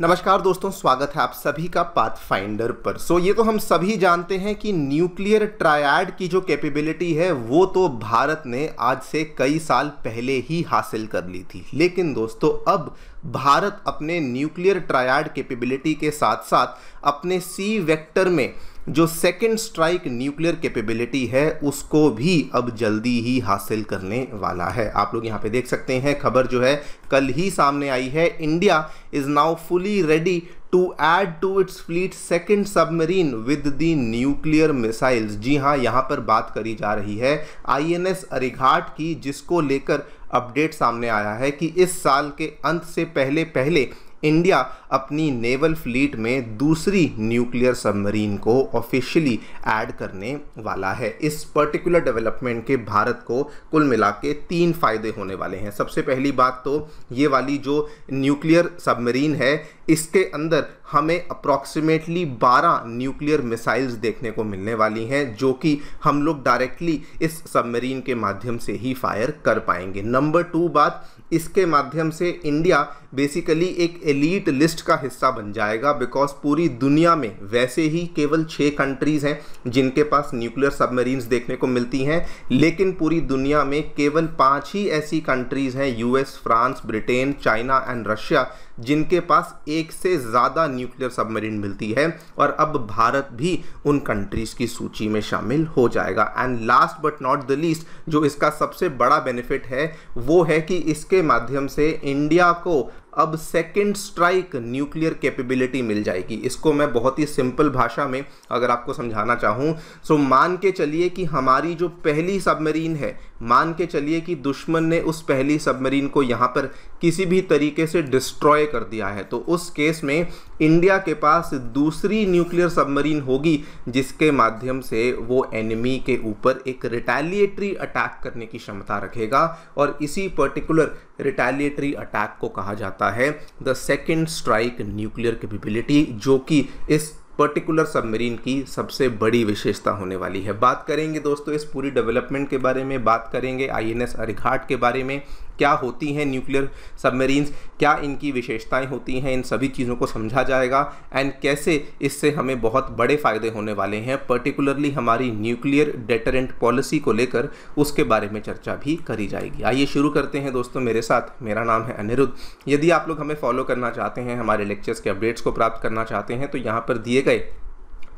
नमस्कार दोस्तों स्वागत है आप सभी का पाथफाइंडर पर सो so, ये तो हम सभी जानते हैं कि न्यूक्लियर ट्रायड की जो कैपेबिलिटी है वो तो भारत ने आज से कई साल पहले ही हासिल कर ली थी लेकिन दोस्तों अब भारत अपने न्यूक्लियर ट्रायड कैपेबिलिटी के साथ साथ अपने सी वेक्टर में जो सेकेंड स्ट्राइक न्यूक्लियर कैपेबिलिटी है उसको भी अब जल्दी ही हासिल करने वाला है आप लोग यहाँ पे देख सकते हैं खबर जो है कल ही सामने आई है India is now fully ready to add to its fleet second submarine with the nuclear missiles जी हाँ यहाँ पर बात करी जा रही है आईएनएस अरिघाट की जिसको लेकर अपडेट सामने आया है कि इस साल के अंत से पहले पहले इंडिया अपनी नेवल फ्लीट में दूसरी न्यूक्लियर सबमरीन को ऑफिशियली ऐड करने वाला है इस पर्टिकुलर डेवलपमेंट के भारत को कुल मिला के तीन फ़ायदे होने वाले हैं सबसे पहली बात तो ये वाली जो न्यूक्लियर सबमरीन है इसके अंदर हमें अप्रॉक्सीमेटली 12 न्यूक्लियर मिसाइल्स देखने को मिलने वाली हैं जो कि हम लोग डायरेक्टली इस सबमरीन के माध्यम से ही फायर कर पाएंगे नंबर टू बात इसके माध्यम से इंडिया बेसिकली एक एलीट लिस्ट का हिस्सा बन जाएगा बिकॉज पूरी दुनिया में वैसे ही केवल छः कंट्रीज़ हैं जिनके पास न्यूक्लियर सबमरीन्स देखने को मिलती हैं लेकिन पूरी दुनिया में केवल पाँच ही ऐसी कंट्रीज़ हैं US France Britain China and Russia जिनके पास एक से ज़्यादा न्यूक्लियर सबमरीन मिलती है और अब भारत भी उन कंट्रीज़ की सूची में शामिल हो जाएगा and last but not the least जो इसका सबसे बड़ा बेनिफिट है वो है कि इसके माध्यम से इंडिया को अब सेकेंड स्ट्राइक न्यूक्लियर कैपेबिलिटी मिल जाएगी इसको मैं बहुत ही सिंपल भाषा में अगर आपको समझाना चाहूँ सो मान के चलिए कि हमारी जो पहली सबमरीन है मान के चलिए कि दुश्मन ने उस पहली सबमरीन को यहाँ पर किसी भी तरीके से डिस्ट्रॉय कर दिया है तो उस केस में इंडिया के पास दूसरी न्यूक्लियर सबमरीन होगी जिसके माध्यम से वो एनिमी के ऊपर एक रिटेलिएटरी अटैक करने की क्षमता रखेगा और इसी पर्टिकुलर रिटेलिएटरी अटैक को कहा जाता जाता है the second strike nuclear capability जो कि इस पर्टिकुलर सबमरीन की सबसे बड़ी विशेषता होने वाली है बात करेंगे दोस्तों इस पूरी डेवलपमेंट के बारे में बात करेंगे आईएनएस एन के बारे में क्या होती हैं न्यूक्लियर सबमरीन्स क्या इनकी विशेषताएं होती हैं इन सभी चीज़ों को समझा जाएगा एंड कैसे इससे हमें बहुत बड़े फ़ायदे होने वाले हैं पर्टिकुलरली हमारी न्यूक्लियर डेटरेंट पॉलिसी को लेकर उसके बारे में चर्चा भी करी जाएगी आइए शुरू करते हैं दोस्तों मेरे साथ मेरा नाम है अनिरुद्ध यदि आप लोग हमें फॉलो करना चाहते हैं हमारे लेक्चर्स के अपडेट्स को प्राप्त करना चाहते हैं तो यहाँ पर दिए गए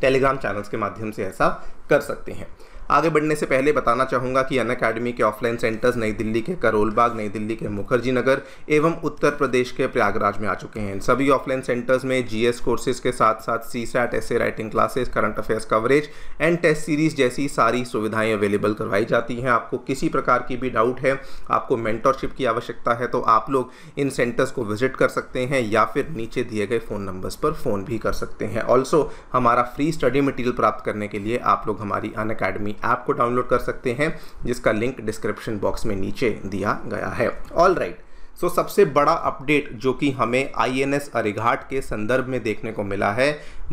टेलीग्राम चैनल्स के माध्यम से ऐसा कर सकते हैं आगे बढ़ने से पहले बताना चाहूँगा कि अन अकेडमी के ऑफलाइन सेंटर्स नई दिल्ली के करोलबाग नई दिल्ली के मुखर्जी नगर एवं उत्तर प्रदेश के प्रयागराज में आ चुके हैं सभी ऑफलाइन सेंटर्स में जीएस कोर्सेज के साथ साथ सी सैट एस writing classes current affairs coverage and test series जैसी सारी सुविधाएं अवेलेबल करवाई जाती हैं आपको किसी प्रकार की भी डाउट है आपको मेंटोरशिप की आवश्यकता है तो आप लोग इन सेंटर्स को विजिट कर सकते हैं या फिर नीचे दिए गए फ़ोन नंबर्स पर फ़ोन भी कर सकते हैं ऑल्सो हमारा फ्री स्टडी मटीरियल प्राप्त करने के लिए आप लोग हमारी अन अकेडमी अपनी ऐप को डाउनलोड कर सकते हैं जिसका लिंक डिस्क्रिप्शन बॉक्स में नीचे दिया गया है ऑल राइट सो सबसे बड़ा अपडेट जो कि हमें आई एन एस अरिघाट के संदर्भ में देखने को मिला है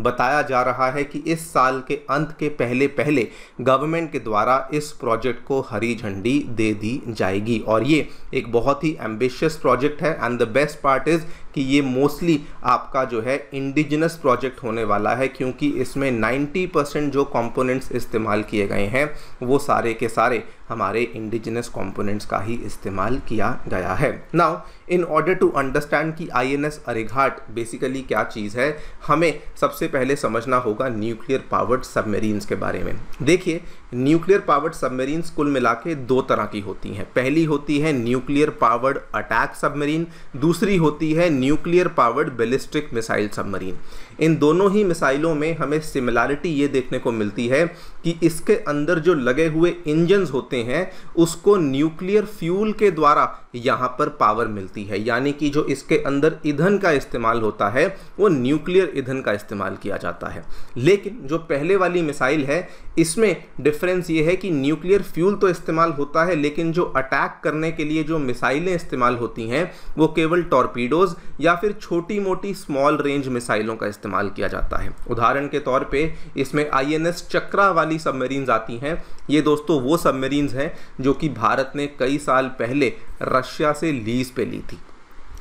बताया जा रहा है कि इस साल के अंत के पहले पहले गवर्नमेंट के द्वारा इस प्रोजेक्ट को हरी झंडी दे दी जाएगी और ये एक बहुत ही एम्बिशियस प्रोजेक्ट है and the best part is कि ये मोस्टली आपका जो है इंडिजिनस प्रोजेक्ट होने वाला है क्योंकि इसमें 90 परसेंट जो कंपोनेंट्स इस्तेमाल किए गए हैं वो सारे के सारे हमारे इंडिजिनस कंपोनेंट्स का ही इस्तेमाल किया गया है now in order to understand कि I N S Arighat basically क्या चीज़ है हमें सबसे पहले समझना होगा न्यूक्लियर पावर्ड सबमरीन्स के बारे में देखिए न्यूक्लियर पावर्ड सबमरीन्स कुल मिला के दो तरह की होती हैं पहली होती है न्यूक्लियर पावर्ड अटैक सबमरीन दूसरी होती है nuclear powered ballistic missile submarine इन दोनों ही मिसाइलों में हमें सिमिलैरिटी ये देखने को मिलती है कि इसके अंदर जो लगे हुए इंजन्स होते हैं उसको न्यूक्लियर फ्यूल के द्वारा यहाँ पर पावर मिलती है यानी कि जो इसके अंदर ईंधन का इस्तेमाल होता है वो न्यूक्लियर ईंधन का इस्तेमाल किया जाता है लेकिन जो पहले वाली मिसाइल है इसमें डिफरेंस ये है कि न्यूक्लियर फ्यूल तो इस्तेमाल होता है लेकिन जो अटैक करने के लिए जो मिसाइलें इस्तेमाल होती हैं वो केवल टॉर्पीडोज़ या फिर छोटी मोटी स्मॉल रेंज मिसाइलों का इस्तेमाल इस्तेमाल किया जाता है उदाहरण के तौर पे इसमें आईएनएस चक्रा वाली सबमरीन्स आती हैं ये दोस्तों वो सबमरीन्स हैं जो कि भारत ने कई साल पहले रशिया से लीज पे ली थी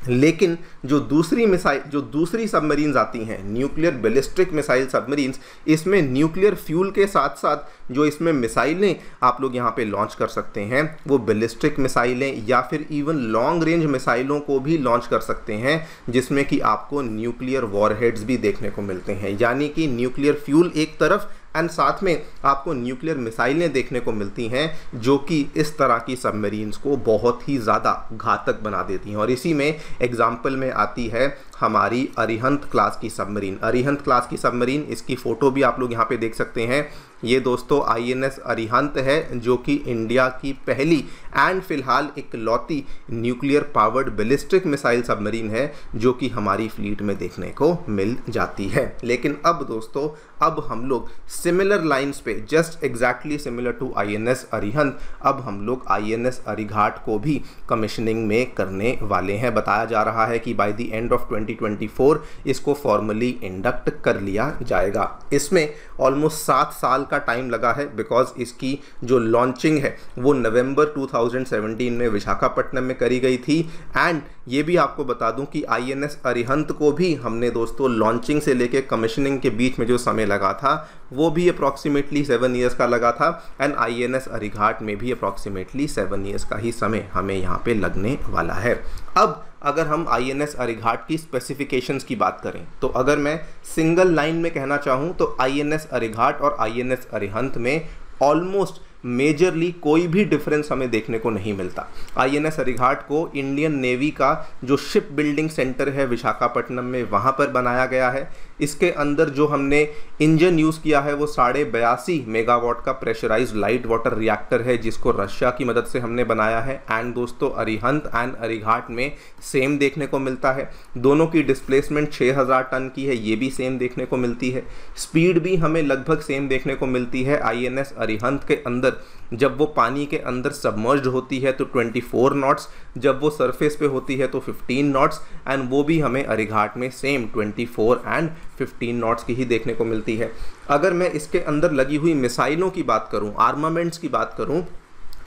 लेकिन जो दूसरी मिसाइल जो दूसरी सबमरीन्स आती हैं न्यूक्लियर बेलिस्टिक मिसाइल सबमरीन्स इसमें न्यूक्लियर फ्यूल के साथ साथ जो इसमें मिसाइलें आप लोग यहाँ पे लॉन्च कर सकते हैं वो बेलिस्टिक मिसाइलें या फिर इवन लॉन्ग रेंज मिसाइलों को भी लॉन्च कर सकते हैं जिसमें कि आपको न्यूक्लियर वॉरहेड्स भी देखने को मिलते हैं यानी कि न्यूक्लियर फ्यूल एक तरफ एंड साथ में आपको न्यूक्लियर मिसाइलें देखने को मिलती हैं जो कि इस तरह की सबमरीन्स को बहुत ही ज़्यादा घातक बना देती हैं और इसी में एग्जाम्पल में आती है हमारी अरिहंत क्लास की सबमरीन अरिहंत क्लास की सबमरीन इसकी फ़ोटो भी आप लोग यहाँ पे देख सकते हैं ये दोस्तों आईएनएस अरिहंत है जो कि इंडिया की पहली एंड फिलहाल इकलौती nuclear powered ballistic missile submarine है जो कि हमारी फ्लीट में देखने को मिल जाती है लेकिन अब दोस्तों अब हम लोग सिमिलर लाइंस पे just exactly similar to INS Arihant अब हम लोग आईएनएस अरिघाट को भी कमीशनिंग में करने वाले हैं बताया जा रहा है कि by the end of twenty 2024 इसको फॉर्मली इंडक्ट कर लिया जाएगा इसमें ऑलमोस्ट सात साल का टाइम लगा है बिकॉज इसकी जो लॉन्चिंग है वो नवंबर 2017 में विशाखापट्टनम में करी गई थी एंड ये भी आपको बता दूं कि आईएनएस अरिहंत को भी हमने दोस्तों लॉन्चिंग से लेके कमिशनिंग के बीच में जो समय लगा था वो भी अप्रॉक्सीमेटली सेवन ईयर्स का लगा था एंड आई एन अरिघाट में भी अप्रॉक्सीमेटली सेवन ईयर्स का ही समय हमें यहाँ पे लगने वाला है अब अगर हम आई एन एस अरेघाट की स्पेसिफिकेशंस की बात करें तो अगर मैं सिंगल लाइन में कहना चाहूँ तो आई एन एस अरेघाट और आई एन एस अरिहंत में ऑलमोस्ट मेजरली कोई भी डिफरेंस हमें देखने को नहीं मिलता आई एन एस अरिघाट को इंडियन नेवी का जो शिप बिल्डिंग सेंटर है विशाखापट्टनम में वहाँ पर बनाया गया है इसके अंदर जो हमने इंजन यूज़ किया है वो साढ़े बयासी मेगावाट का प्रेशराइज लाइट वाटर रिएक्टर है जिसको रशिया की मदद से हमने बनाया है एंड दोस्तों अरिहंत एंड अरिघाट में सेम देखने को मिलता है दोनों की डिस्प्लेसमेंट 6000 टन की है ये भी सेम देखने को मिलती है स्पीड भी हमें लगभग सेम देखने को मिलती है आई अरिहंत के अंदर जब वो पानी के अंदर सबमर्ज होती है तो 24 नॉट्स जब वो सरफेस पे होती है तो 15 नॉट्स एंड वो भी हमें अरिघाट में सेम 24 एंड फिफ्टीन नॉट्स की ही देखने को मिलती है अगर मैं इसके अंदर लगी हुई मिसाइलों की बात करूँ आर्मामेंट्स की बात करूँ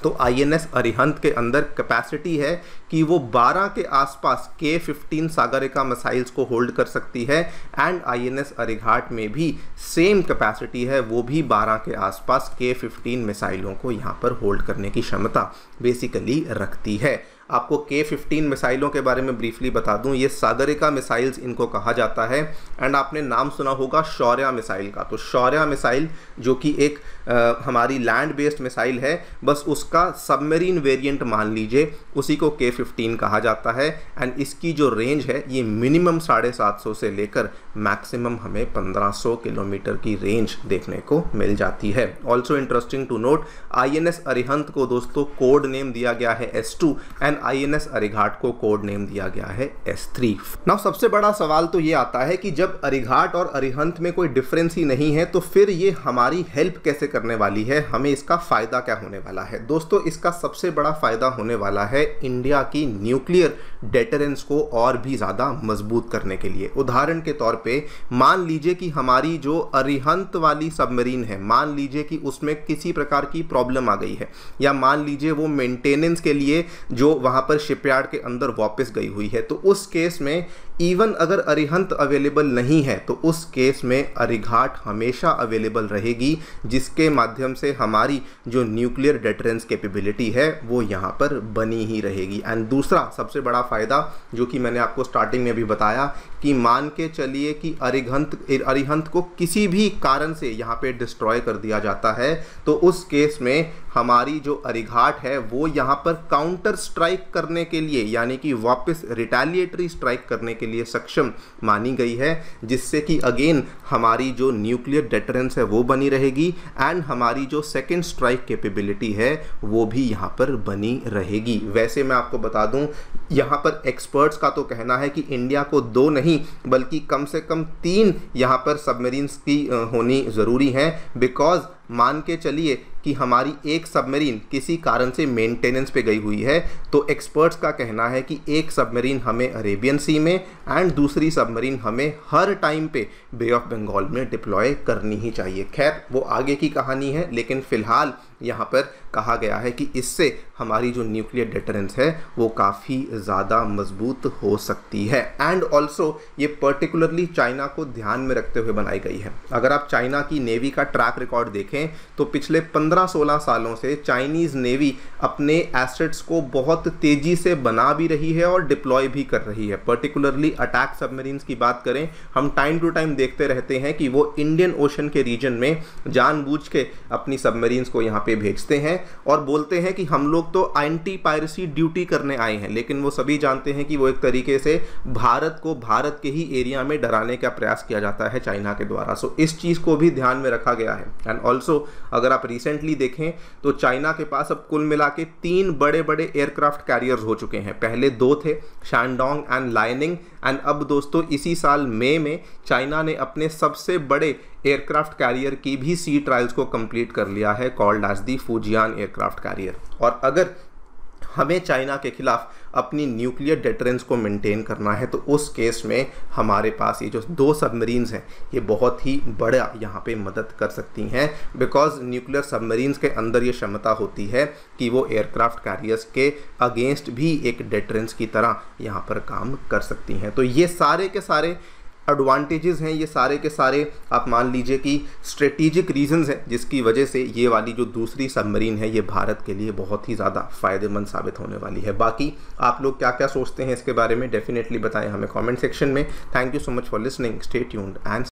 तो आईएनएस अरिहंत के अंदर कैपेसिटी है कि वो 12 के आसपास के 15 सागरिका मिसाइल्स को होल्ड कर सकती है एंड आईएनएस अरिघाट में भी सेम कैपेसिटी है वो भी 12 के आसपास के 15 मिसाइलों को यहाँ पर होल्ड करने की क्षमता बेसिकली रखती है आपको के फिफ्टीन मिसाइलों के बारे में ब्रीफली बता दूं ये सागरिका मिसाइल्स इनको कहा जाता है एंड आपने नाम सुना होगा शौर्या मिसाइल का तो शौर्या मिसाइल जो कि एक हमारी लैंड बेस्ड मिसाइल है बस उसका सबमरीन वेरिएंट मान लीजिए उसी को के फिफ्टीन कहा जाता है एंड इसकी जो रेंज है ये मिनिमम साढ़े सात सौ से लेकर मैक्सिमम हमें पंद्रह सौ किलोमीटर की रेंज देखने को मिल जाती है also interesting to note I N S Arihant को दोस्तों कोड नेम दिया गया है S two and I N S Arighat को कोड नेम दिया गया है एस थ्री नाउ सबसे बड़ा सवाल तो ये आता है कि जब अरिघाट और अरिहंत में कोई डिफरेंस ही नहीं है तो फिर ये हमारी हेल्प कैसे करने वाली है हमें इसका फ़ायदा क्या होने वाला है दोस्तों इसका सबसे बड़ा फ़ायदा होने वाला है इंडिया की न्यूक्लियर डेटरेंस को और भी ज़्यादा मजबूत करने के लिए उदाहरण के तौर पे मान लीजिए कि हमारी जो अरिहंत वाली सबमरीन है मान लीजिए कि उसमें किसी प्रकार की प्रॉब्लम आ गई है या मान लीजिए वो मेंटेनेंस के लिए जो वहाँ पर शिपयार्ड के अंदर वापस गई हुई है तो उस केस में इवन अगर अरिहंत अवेलेबल नहीं है तो उस केस में अरिघाट हमेशा अवेलेबल रहेगी जिसके माध्यम से हमारी जो न्यूक्लियर डेटरेंस कैपेबिलिटी है वो यहाँ पर बनी ही रहेगी एंड दूसरा सबसे बड़ा फ़ायदा जो कि मैंने आपको स्टार्टिंग में भी बताया कि मान के चलिए कि अरिहंत अरिहंत को किसी भी कारण से यहाँ पे डिस्ट्रॉय कर दिया जाता है तो उस केस में हमारी जो अरिघाट है वो यहाँ पर काउंटर स्ट्राइक करने के लिए यानी कि वापस रिटेलिएटरी स्ट्राइक करने के लिए सक्षम मानी गई है जिससे कि अगेन हमारी जो न्यूक्लियर डेटरेंस है वो बनी रहेगी एंड हमारी जो सेकेंड स्ट्राइक केपेबिलिटी है वो भी यहाँ पर बनी रहेगी वैसे मैं आपको बता दूँ यहाँ पर एक्सपर्ट्स का तो कहना है कि इंडिया को दो नहीं बल्कि कम से कम तीन यहाँ पर सबमरीन्स की होनी ज़रूरी हैं बिकॉज मान के चलिए कि हमारी एक सबमरीन किसी कारण से मेंटेनेंस पे गई हुई है तो एक्सपर्ट्स का कहना है कि एक सबमरीन हमें अरेबियन सी में एंड दूसरी सबमरीन हमें हर टाइम पे बे ऑफ बंगाल में डिप्लॉय करनी ही चाहिए खैर वो आगे की कहानी है लेकिन फ़िलहाल यहाँ पर कहा गया है कि इससे हमारी जो न्यूक्लियर डिटरेंस है वो काफ़ी ज़्यादा मजबूत हो सकती है एंड ऑल्सो ये पर्टिकुलरली चाइना को ध्यान में रखते हुए बनाई गई है अगर आप चाइना की नेवी का ट्रैक रिकॉर्ड देखें देखें तो पिछले 15-16 सालों से चाइनीज़ नेवी अपने एसेट्स को बहुत तेज़ी से बना भी रही है और डिप्लॉय भी कर रही है पर्टिकुलरली अटैक सबमरीन की बात करें हम टाइम टू टाइम देखते रहते हैं कि वो इंडियन ओशन के रीजन में जानबूझ के अपनी सबमरीन्स को यहाँ पे भेजते हैं और बोलते हैं कि हम लोग तो एंटी पायरेसी ड्यूटी करने आए हैं लेकिन वो सभी जानते हैं कि वो एक तरीके से भारत को भारत के ही एरिया में डराने का प्रयास किया जाता है चाइना के द्वारा सो so, इस चीज़ को भी ध्यान में रखा गया है एंड ऑल्सो अगर आप रिसेंटली देखें तो चाइना के पास अब कुल मिला के तीन बड़े बड़े एयरक्राफ्ट कैरियर्स हो चुके हैं पहले दो थे शानडोंग एंड लाइनिंग एंड अब दोस्तों इसी साल मई में चाइना ने अपने सबसे बड़े एयरक्राफ्ट कैरियर की भी सी ट्रायल्स को कंप्लीट कर लिया है called as the Fujian aircraft carrier और अगर हमें चाइना के खिलाफ अपनी न्यूक्लियर डेटरेंस को मेंटेन करना है तो उस केस में हमारे पास ये जो दो सबमरीन्स हैं ये बहुत ही बड़ा यहाँ पे मदद कर सकती हैं बिकॉज न्यूक्लियर सबमरीन्स के अंदर ये क्षमता होती है कि वो एयरक्राफ्ट कैरियर्स के अगेंस्ट भी एक डेटरेंस की तरह यहाँ पर काम कर सकती हैं तो ये सारे के सारे एडवांटेजेस हैं ये सारे के सारे आप मान लीजिए कि स्ट्रेटिजिक रीजंस हैं जिसकी वजह से ये वाली जो दूसरी सबमरीन है ये भारत के लिए बहुत ही ज़्यादा फ़ायदेमंद साबित होने वाली है बाकी आप लोग क्या क्या सोचते हैं इसके बारे में डेफिनेटली बताएं हमें कॉमेंट सेक्शन में thank you so much for listening stay यून एंड